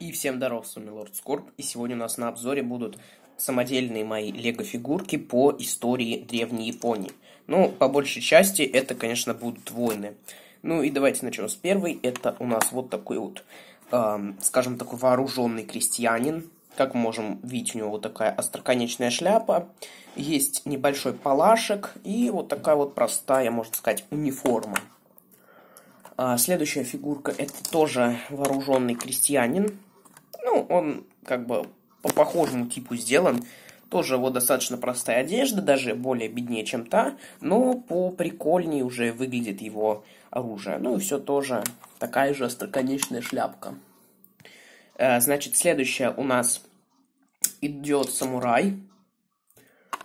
И всем здоров, с вами Лорд Скорб, и сегодня у нас на обзоре будут самодельные мои лего-фигурки по истории Древней Японии. Ну, по большей части, это, конечно, будут войны. Ну и давайте начнем с первой. Это у нас вот такой вот, эм, скажем, такой вооруженный крестьянин. Как мы можем видеть, у него вот такая остроконечная шляпа, есть небольшой палашек и вот такая вот простая, можно сказать, униформа. А следующая фигурка это тоже вооруженный крестьянин, ну, он как бы по похожему типу сделан. Тоже его достаточно простая одежда, даже более беднее, чем та, но по прикольнее уже выглядит его оружие. Ну и все тоже такая же остроконечная шляпка. Э, значит, следующее у нас идет самурай.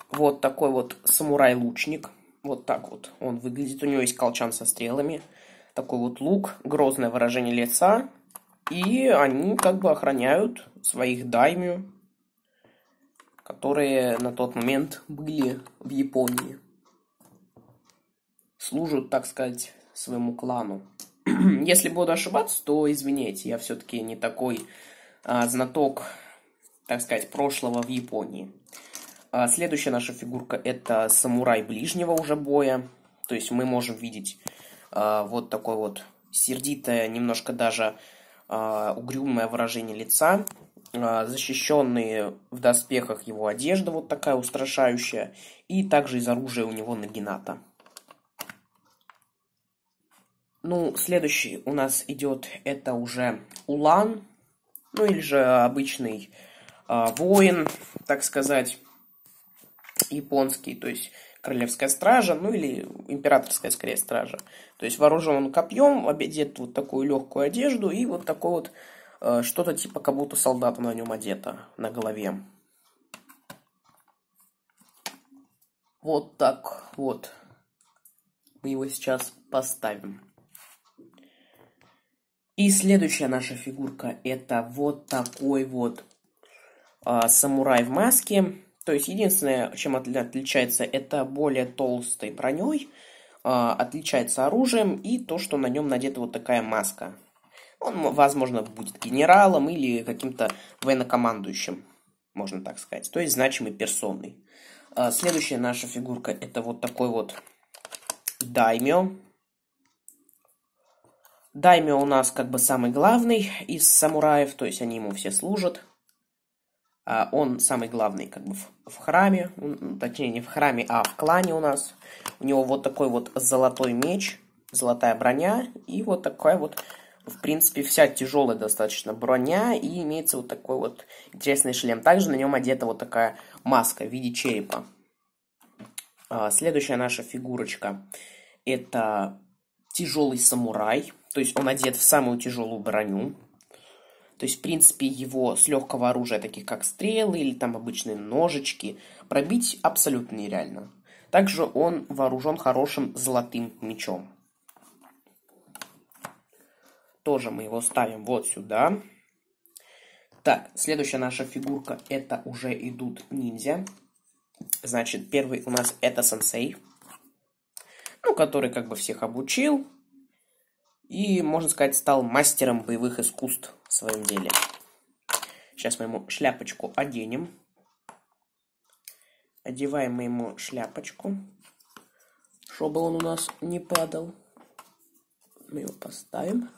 Вот такой вот самурай-лучник. Вот так вот он выглядит. У него есть колчан со стрелами. Такой вот лук, грозное выражение лица, и они как бы охраняют своих даймю, которые на тот момент были в Японии. Служат, так сказать, своему клану. Если буду ошибаться, то извините, я все-таки не такой а, знаток, так сказать, прошлого в Японии. А, следующая наша фигурка это самурай ближнего уже боя. То есть мы можем видеть а, вот такой вот сердитое, немножко даже а, угрюмое выражение лица, а, защищенные в доспехах его одежда, вот такая устрашающая, и также из оружия у него нагината. Ну, следующий у нас идет, это уже улан, ну или же обычный э, воин, так сказать, японский, то есть королевская стража, ну или императорская, скорее, стража. То есть вооружен он копьем, одет вот такую легкую одежду и вот такой вот э, что-то типа как будто солдата на нем одета на голове. Вот так вот. Мы его сейчас поставим. И следующая наша фигурка это вот такой вот э, самурай в маске то есть единственное, чем отличается, это более толстой броней, а, отличается оружием и то, что на нем надета вот такая маска. Он, возможно, будет генералом или каким-то военнокомандующим, можно так сказать. То есть значимый персоной. А, следующая наша фигурка это вот такой вот даймё. Даймё у нас как бы самый главный из самураев, то есть они ему все служат. А, он самый главный как бы в храме, точнее не в храме, а в клане у нас. У него вот такой вот золотой меч, золотая броня и вот такая вот, в принципе, вся тяжелая достаточно броня и имеется вот такой вот интересный шлем. Также на нем одета вот такая маска в виде черепа. А, следующая наша фигурочка это тяжелый самурай, то есть он одет в самую тяжелую броню. То есть, в принципе, его с легкого оружия, таких как стрелы или там обычные ножички, пробить абсолютно нереально. Также он вооружен хорошим золотым мечом. Тоже мы его ставим вот сюда. Так, следующая наша фигурка это уже идут ниндзя. Значит, первый у нас это сенсей. Ну, который как бы всех обучил. И, можно сказать, стал мастером боевых искусств своем деле. Сейчас мы ему шляпочку оденем. Одеваем мы ему шляпочку, чтобы он у нас не падал. Мы его поставим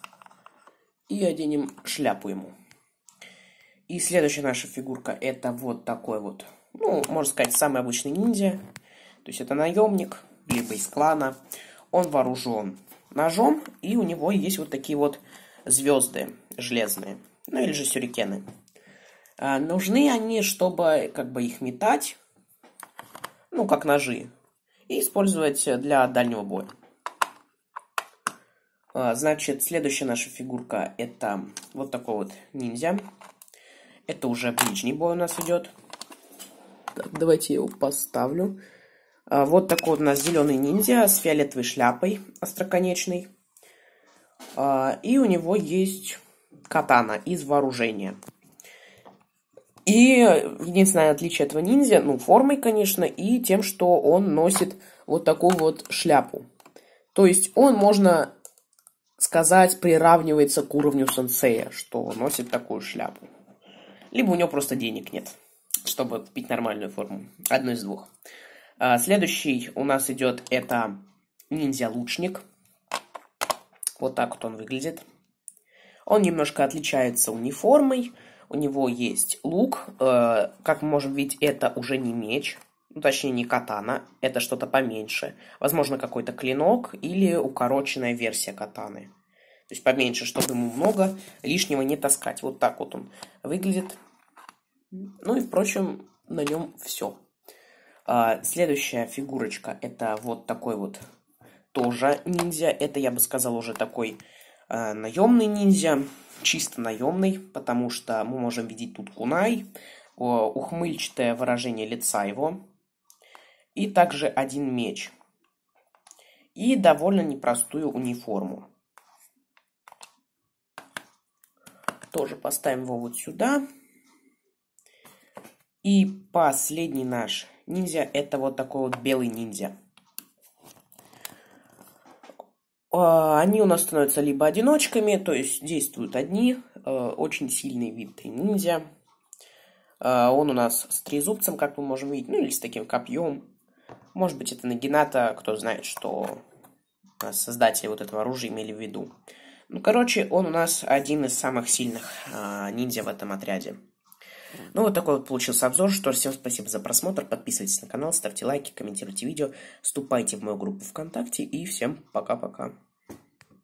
и оденем шляпу ему. И следующая наша фигурка это вот такой вот, ну, можно сказать, самый обычный ниндзя. То есть это наемник, либо из клана. Он вооружен ножом, и у него есть вот такие вот звезды железные, ну или же сюрикены. А, нужны они, чтобы как бы их метать, ну как ножи, и использовать для дальнего боя. А, значит, следующая наша фигурка это вот такой вот ниндзя. Это уже ближний бой у нас идет. Так, давайте я его поставлю. А, вот такой вот у нас зеленый ниндзя с фиолетовой шляпой остроконечной. А, и у него есть катана из вооружения. И единственное отличие этого ниндзя, ну, формой, конечно, и тем, что он носит вот такую вот шляпу. То есть он, можно сказать, приравнивается к уровню сенсея, что носит такую шляпу. Либо у него просто денег нет, чтобы купить нормальную форму. Одно из двух. А, следующий у нас идет это ниндзя-лучник – вот так вот он выглядит. Он немножко отличается униформой. У него есть лук. Э, как мы можем видеть, это уже не меч. Ну, точнее, не катана. Это что-то поменьше. Возможно, какой-то клинок или укороченная версия катаны. То есть поменьше, чтобы ему много лишнего не таскать. Вот так вот он выглядит. Ну и, впрочем, на нем все. А следующая фигурочка это вот такой вот тоже ниндзя. Это, я бы сказал, уже такой э, наемный ниндзя, чисто наемный, потому что мы можем видеть тут кунай, э, ухмыльчатое выражение лица его, и также один меч, и довольно непростую униформу. Тоже поставим его вот сюда. И последний наш ниндзя, это вот такой вот белый ниндзя. А, они у нас становятся либо одиночками, то есть действуют одни, э, очень сильный вид ниндзя. А, он у нас с трезубцем, как мы можем видеть, ну или с таким копьем. Может быть, это Нагината, кто знает, что э, создатели вот этого оружия имели в виду. Ну, короче, он у нас один из самых сильных э, ниндзя в этом отряде. Ну, вот такой вот получился обзор. Что ж, всем спасибо за просмотр. Подписывайтесь на канал, ставьте лайки, комментируйте видео, вступайте в мою группу ВКонтакте и всем пока-пока.